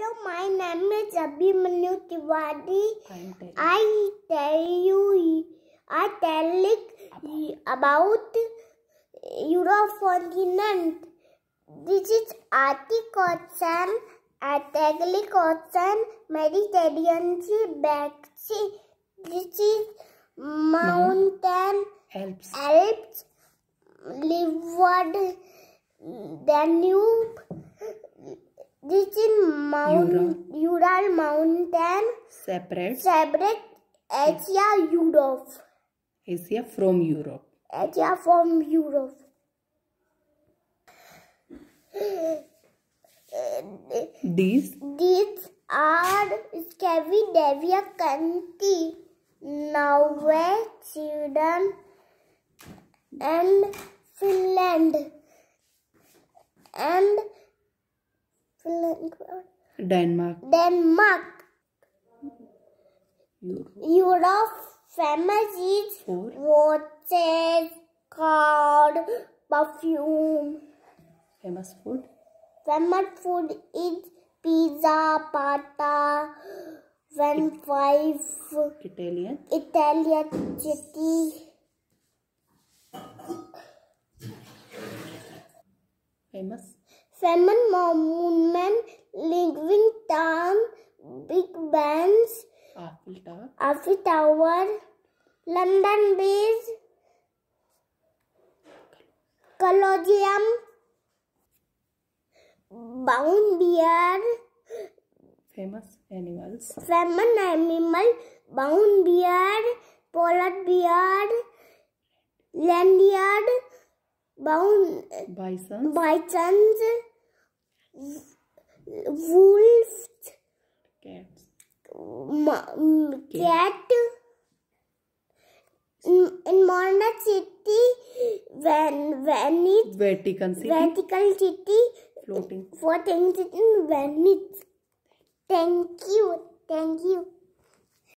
Hello, my name is Abhimanyu Tiwadi. I tell you, I tell you about Europe continent. This is Arctic Ocean, Atlantic Ocean, Mediterranean Sea, Black Sea. This is mountain, Alps, Alps Livard, Danube. This is Mount Ural, Ural mountain. Separate. Separate Asia Europe. Asia from Europe. Asia from Europe. These. These are Scandinavia country. Norway, Sweden, and Finland, and Finland, Denmark. Denmark. Europe. famous is watches, card, perfume. Famous food? Famous food is pizza, pata, one five. Italian. Italian city. Famous? Feynman moment living town big Bains आफी tower London bridge कलोजियम bound beer famous animals Feynman animal bound beer polar bear लैंडियर्ड bound बाइसन्स बाइसन्स wolf, cat, cat. In, in Modern City, when when it vertical city, vertical city, floating, floating city, when it's thank you, thank you.